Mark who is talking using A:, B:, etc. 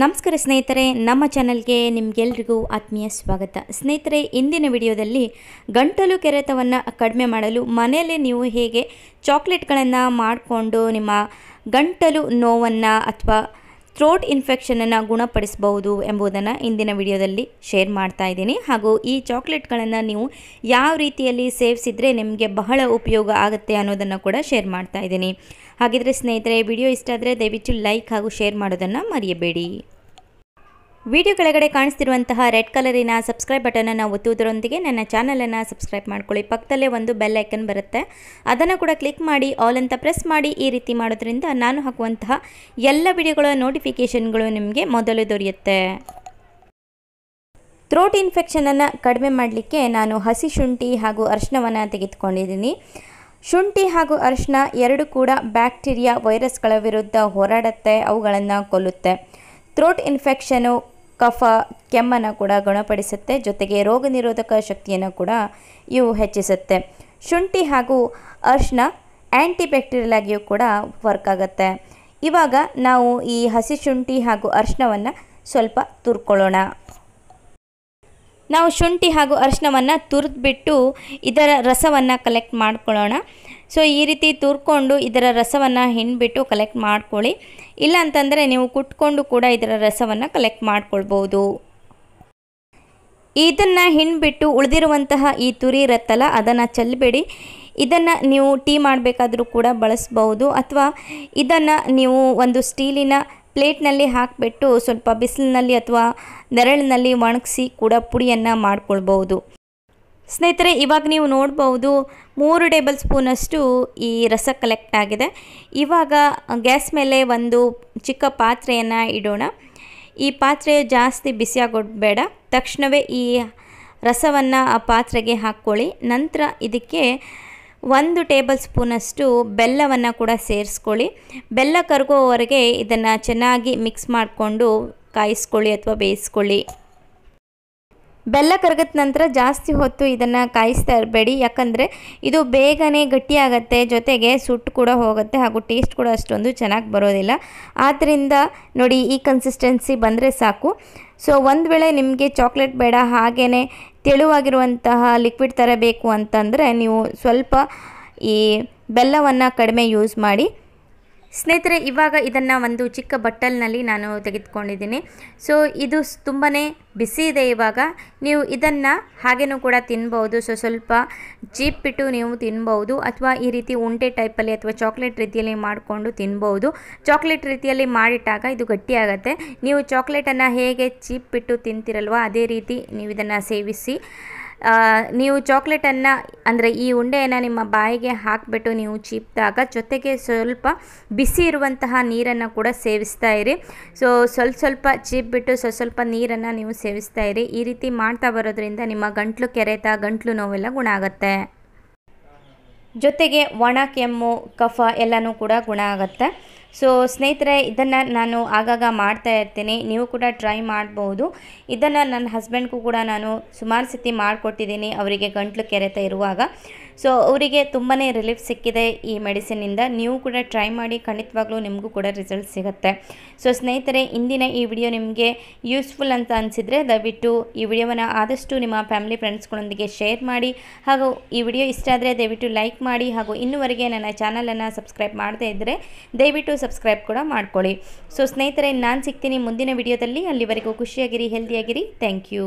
A: ನಮಸ್ಕಾರ ಸ್ನೇಹಿತರೆ ನಮ್ಮ ಚಾನಲ್ಗೆ ನಿಮಗೆಲ್ರಿಗೂ ಆತ್ಮೀಯ ಸ್ವಾಗತ ಸ್ನೇಹಿತರೆ ಇಂದಿನ ವಿಡಿಯೋದಲ್ಲಿ ಗಂಟಲು ಕೆರೆತವನ್ನು ಕಡಿಮೆ ಮಾಡಲು ಮನೆಯಲ್ಲೇ ನೀವು ಹೇಗೆ ಚಾಕ್ಲೇಟ್ಗಳನ್ನು ಮಾಡಿಕೊಂಡು ನಿಮ್ಮ ಗಂಟಲು ನೋವನ್ನು ಅಥವಾ ಥ್ರೋಟ್ ಇನ್ಫೆಕ್ಷನನ್ನು ಗುಣಪಡಿಸಬಹುದು ಎಂಬುದನ್ನು ಇಂದಿನ ವಿಡಿಯೋದಲ್ಲಿ ಶೇರ್ ಮಾಡ್ತಾ ಇದ್ದೀನಿ ಹಾಗೂ ಈ ಚಾಕ್ಲೇಟ್ಗಳನ್ನು ನೀವು ಯಾವ ರೀತಿಯಲ್ಲಿ ಸೇವಿಸಿದರೆ ನಿಮಗೆ ಬಹಳ ಉಪಯೋಗ ಆಗುತ್ತೆ ಅನ್ನೋದನ್ನು ಕೂಡ ಶೇರ್ ಮಾಡ್ತಾ ಇದ್ದೀನಿ ಹಾಗಿದ್ರೆ ಸ್ನೇಹಿತರೆ ವಿಡಿಯೋ ಇಷ್ಟ ಆದರೆ ದಯವಿಟ್ಟು ಲೈಕ್ ಹಾಗೂ ಶೇರ್ ಮಾಡೋದನ್ನು ಮರೆಯಬೇಡಿ ವಿಡಿಯೋ ಕೆಳಗಡೆ ಕಾಣಿಸ್ತಿರುವಂತಹ ರೆಡ್ ಕಲರಿನ ಸಬ್ಸ್ಕ್ರೈಬ್ ಬಟನನ್ನು ಒತ್ತುವುದರೊಂದಿಗೆ ನನ್ನ ಚಾನಲನ್ನು ಸಬ್ಸ್ಕ್ರೈಬ್ ಮಾಡ್ಕೊಳ್ಳಿ ಪಕ್ಕದಲ್ಲೇ ಒಂದು ಬೆಲ್ ಐಕನ್ ಬರುತ್ತೆ ಅದನ್ನು ಕೂಡ ಕ್ಲಿಕ್ ಮಾಡಿ ಆಲ್ ಅಂತ ಪ್ರೆಸ್ ಮಾಡಿ ಈ ರೀತಿ ಮಾಡೋದ್ರಿಂದ ನಾನು ಹಾಕುವಂತಹ ಎಲ್ಲ ವಿಡಿಯೋಗಳ ನೋಟಿಫಿಕೇಷನ್ಗಳು ನಿಮಗೆ ಮೊದಲು ದೊರೆಯುತ್ತೆ ಥ್ರೋಟ್ ಇನ್ಫೆಕ್ಷನನ್ನು ಕಡಿಮೆ ಮಾಡಲಿಕ್ಕೆ ನಾನು ಹಸಿ ಶುಂಠಿ ಹಾಗೂ ಅರ್ಶನವನ್ನು ತೆಗೆದುಕೊಂಡಿದ್ದೀನಿ ಶುಂಠಿ ಹಾಗೂ ಅರಿಶಿನ ಎರಡು ಕೂಡ ಬ್ಯಾಕ್ಟೀರಿಯಾ ವೈರಸ್ಗಳ ವಿರುದ್ಧ ಹೋರಾಡುತ್ತೆ ಅವುಗಳನ್ನು ಕೊಲ್ಲುತ್ತೆ ಥ್ರೋಟ್ ಇನ್ಫೆಕ್ಷನು ಕಫ ಕೆಮ್ಮನ್ನು ಕೂಡ ಗುಣಪಡಿಸುತ್ತೆ ಜೊತೆಗೆ ರೋಗ ನಿರೋಧಕ ಶಕ್ತಿಯನ್ನು ಕೂಡ ಇವು ಹೆಚ್ಚಿಸುತ್ತೆ ಶುಂಠಿ ಹಾಗೂ ಆ್ಯಂಟಿ ಆ್ಯಂಟಿಬ್ಯಾಕ್ಟೀರಿಯಲ್ ಆಗಿಯೂ ಕೂಡ ವರ್ಕ್ ಆಗುತ್ತೆ ಇವಾಗ ನಾವು ಈ ಹಸಿ ಶುಂಠಿ ಹಾಗೂ ಅರ್ಶನವನ್ನು ಸ್ವಲ್ಪ ತುರ್ಕೊಳ್ಳೋಣ ನಾವು ಶುಂಠಿ ಹಾಗೂ ಅರಿಶಿನವನ್ನು ತುರಿದ್ಬಿಟ್ಟು ಇದರ ರಸವನ್ನು ಕಲೆಕ್ಟ್ ಮಾಡ್ಕೊಳ್ಳೋಣ ಸೊ ಈ ರೀತಿ ತುರ್ಕೊಂಡು ಇದರ ರಸವನ್ನು ಹಿಂಡ್ಬಿಟ್ಟು ಕಲೆಕ್ಟ್ ಮಾಡ್ಕೊಳ್ಳಿ ಇಲ್ಲ ಅಂತಂದರೆ ನೀವು ಕುಟ್ಕೊಂಡು ಕೂಡ ಇದರ ರಸವನ್ನು ಕಲೆಕ್ಟ್ ಮಾಡ್ಕೊಳ್ಬೋದು ಇದನ್ನು ಹಿಂಡ್ಬಿಟ್ಟು ಉಳಿದಿರುವಂತಹ ಈ ತುರಿ ಇರುತ್ತಲ್ಲ ಅದನ್ನು ಚೆಲ್ಲಬೇಡಿ ಇದನ್ನು ನೀವು ಟೀ ಮಾಡಬೇಕಾದರೂ ಕೂಡ ಬಳಸ್ಬೌದು ಅಥವಾ ಇದನ್ನು ನೀವು ಒಂದು ಸ್ಟೀಲಿನ ಪ್ಲೇಟ್ನಲ್ಲಿ ಹಾಕಿಬಿಟ್ಟು ಸ್ವಲ್ಪ ಬಿಸಿಲಿನಲ್ಲಿ ಅಥವಾ ನೆರಳಿನಲ್ಲಿ ಒಣಗಿಸಿ ಕೂಡ ಪುಡಿಯನ್ನು ಮಾಡ್ಕೊಳ್ಬೋದು ಸ್ನೇಹಿತರೆ ಇವಾಗ ನೀವು ನೋಡ್ಬೋದು ಮೂರು ಟೇಬಲ್ ಸ್ಪೂನಷ್ಟು ಈ ರಸ ಕಲೆಕ್ಟ್ ಆಗಿದೆ ಇವಾಗ ಗ್ಯಾಸ್ ಮೇಲೆ ಒಂದು ಚಿಕ್ಕ ಪಾತ್ರೆಯನ್ನು ಇಡೋಣ ಈ ಪಾತ್ರೆ ಜಾಸ್ತಿ ಬಿಸಿಯಾಗೋಡ್ಬೇಡ ತಕ್ಷಣವೇ ಈ ರಸವನ್ನು ಆ ಪಾತ್ರೆಗೆ ಹಾಕ್ಕೊಳ್ಳಿ ನಂತರ ಇದಕ್ಕೆ ಒಂದು ಟೇಬಲ್ ಸ್ಪೂನಷ್ಟು ಬೆಲ್ಲವನ್ನು ಕೂಡ ಸೇರಿಸ್ಕೊಳ್ಳಿ ಬೆಲ್ಲ ಕರಗೋವರೆಗೆ ಇದನ್ನು ಚೆನ್ನಾಗಿ ಮಿಕ್ಸ್ ಮಾಡಿಕೊಂಡು ಕಾಯಿಸ್ಕೊಳ್ಳಿ ಅಥವಾ ಬೇಯಿಸ್ಕೊಳ್ಳಿ ಬೆಲ್ಲ ಕರಗಿದ ನಂತರ ಜಾಸ್ತಿ ಹೊತ್ತು ಇದನ್ನು ಕಾಯಿಸ್ತಾ ಇರಬೇಡಿ ಯಾಕಂದರೆ ಇದು ಬೇಗನೆ ಗಟ್ಟಿಯಾಗತ್ತೆ ಜೊತೆಗೆ ಸುಟ್ಟು ಕೂಡ ಹೋಗುತ್ತೆ ಹಾಗೂ ಟೇಸ್ಟ್ ಕೂಡ ಅಷ್ಟೊಂದು ಚೆನ್ನಾಗಿ ಬರೋದಿಲ್ಲ ಆದ್ದರಿಂದ ನೋಡಿ ಈ ಕನ್ಸಿಸ್ಟೆನ್ಸಿ ಬಂದರೆ ಸಾಕು ಸೊ ಒಂದು ವೇಳೆ ನಿಮಗೆ ಚಾಕ್ಲೇಟ್ ಬೇಡ ಹಾಗೇ ತೆಳುವಾಗಿರುವಂತಹ ಲಿಕ್ವಿಡ್ ತರಬೇಕು ಬೇಕು ಅಂತಂದರೆ ನೀವು ಸ್ವಲ್ಪ ಈ ಬೆಲ್ಲವನ್ನು ಕಡಿಮೆ ಯೂಸ್ ಮಾಡಿ ಸ್ನೇಹಿತರೆ ಇವಾಗ ಇದನ್ನು ಒಂದು ಚಿಕ್ಕ ಬಟ್ಟಲ್ನಲ್ಲಿ ನಾನು ತೆಗೆದುಕೊಂಡಿದ್ದೀನಿ ಸೊ ಇದು ತುಂಬಾ ಬಿಸಿ ಇದೆ ಇವಾಗ ನೀವು ಇದನ್ನು ಹಾಗೇನೂ ಕೂಡ ತಿನ್ಬೌದು ಸೊ ಸ್ವಲ್ಪ ಚೀಪ್ ಬಿಟ್ಟು ನೀವು ತಿನ್ಬೌದು ಅಥವಾ ಈ ರೀತಿ ಉಂಡೆ ಟೈಪಲ್ಲಿ ಅಥವಾ ಚಾಕ್ಲೇಟ್ ರೀತಿಯಲ್ಲಿ ಮಾಡಿಕೊಂಡು ತಿನ್ಬೌದು ಚಾಕ್ಲೇಟ್ ರೀತಿಯಲ್ಲಿ ಮಾಡಿಟ್ಟಾಗ ಇದು ಗಟ್ಟಿಯಾಗತ್ತೆ ನೀವು ಚಾಕ್ಲೇಟನ್ನು ಹೇಗೆ ಚೀಪ್ ಬಿಟ್ಟು ತಿಂತಿರಲ್ವ ಅದೇ ರೀತಿ ನೀವು ಇದನ್ನು ಸೇವಿಸಿ ನೀವು ಚಾಕ್ಲೇಟನ್ನು ಅಂದರೆ ಈ ಉಂಡೆಯನ್ನು ನಿಮ್ಮ ಬಾಯಿಗೆ ಹಾಕಿಬಿಟ್ಟು ನೀವು ಚೀಪ್ದಾಗ ಜೊತೆಗೆ ಸ್ವಲ್ಪ ಬಿಸಿ ಇರುವಂತಹ ನೀರನ್ನು ಕೂಡ ಸೇವಿಸ್ತಾ ಇರಿ ಸೊ ಸ್ವಲ್ಪ ಸ್ವಲ್ಪ ಚೀಪ್ಬಿಟ್ಟು ಸ್ವಲ್ಪ ಸ್ವಲ್ಪ ನೀರನ್ನು ನೀವು ಸೇವಿಸ್ತಾ ಇರಿ ಈ ರೀತಿ ಮಾಡ್ತಾ ಬರೋದ್ರಿಂದ ನಿಮ್ಮ ಗಂಟ್ಲು ಕೆರೆತ ಗಂಟ್ಲು ನೋವೆಲ್ಲ ಗುಣ ಆಗುತ್ತೆ ಜೊತೆಗೆ ಒಣ ಕೆಮ್ಮು ಕಫ ಎಲ್ಲನೂ ಕೂಡ ಗುಣ ಆಗುತ್ತೆ ಸೊ ಸ್ನೇಹಿತರೆ ಇದನ್ನು ನಾನು ಆಗಾಗ ಮಾಡ್ತಾ ಇರ್ತೀನಿ ನೀವು ಕೂಡ ಟ್ರೈ ಮಾಡ್ಬೋದು ಇದನ್ನು ನನ್ನ ಹಸ್ಬೆಂಡ್ಗೂ ಕೂಡ ನಾನು ಸುಮಾರು ಸತಿ ಮಾಡಿಕೊಟ್ಟಿದ್ದೀನಿ ಅವರಿಗೆ ಗಂಟ್ಲು ಕೆರೆತ ಇರುವಾಗ ಸೊ ಅವರಿಗೆ ತುಂಬಾ ರಿಲೀಫ್ ಸಿಕ್ಕಿದೆ ಈ ಮೆಡಿಸಿನಿಂದ ನೀವು ಕೂಡ ಟ್ರೈ ಮಾಡಿ ಖಂಡಿತವಾಗ್ಲೂ ನಿಮಗೂ ಕೂಡ ರಿಸಲ್ಟ್ ಸಿಗುತ್ತೆ ಸೊ ಸ್ನೇಹಿತರೆ ಇಂದಿನ ಈ ವಿಡಿಯೋ ನಿಮಗೆ ಯೂಸ್ಫುಲ್ ಅಂತ ಅನಿಸಿದರೆ ದಯವಿಟ್ಟು ಈ ವಿಡಿಯೋವನ್ನು ಆದಷ್ಟು ನಿಮ್ಮ ಫ್ಯಾಮಿಲಿ ಫ್ರೆಂಡ್ಸ್ಗಳೊಂದಿಗೆ ಶೇರ್ ಮಾಡಿ ಹಾಗೂ ಈ ವಿಡಿಯೋ ಇಷ್ಟ ಆದರೆ ದಯವಿಟ್ಟು ಲೈಕ್ ಮಾಡಿ ಹಾಗೂ ಇನ್ನುವರೆಗೆ ನನ್ನ ಚಾನಲನ್ನು ಸಬ್ಸ್ಕ್ರೈಬ್ ಮಾಡದೇ ಇದ್ದರೆ ದಯವಿಟ್ಟು ಸಬ್ಸ್ಕ್ರೈಬ್ ಕೂಡ ಮಾಡ್ಕೊಳ್ಳಿ ಸೊ ಸ್ನೇಹಿತರೆ ನಾನು ಸಿಗ್ತೀನಿ ಮುಂದಿನ ವಿಡಿಯೋದಲ್ಲಿ ಅಲ್ಲಿವರೆಗೂ ಖುಷಿಯಾಗಿರಿ ಹೆಲ್ದಿಯಾಗಿರಿ ಥ್ಯಾಂಕ್ ಯು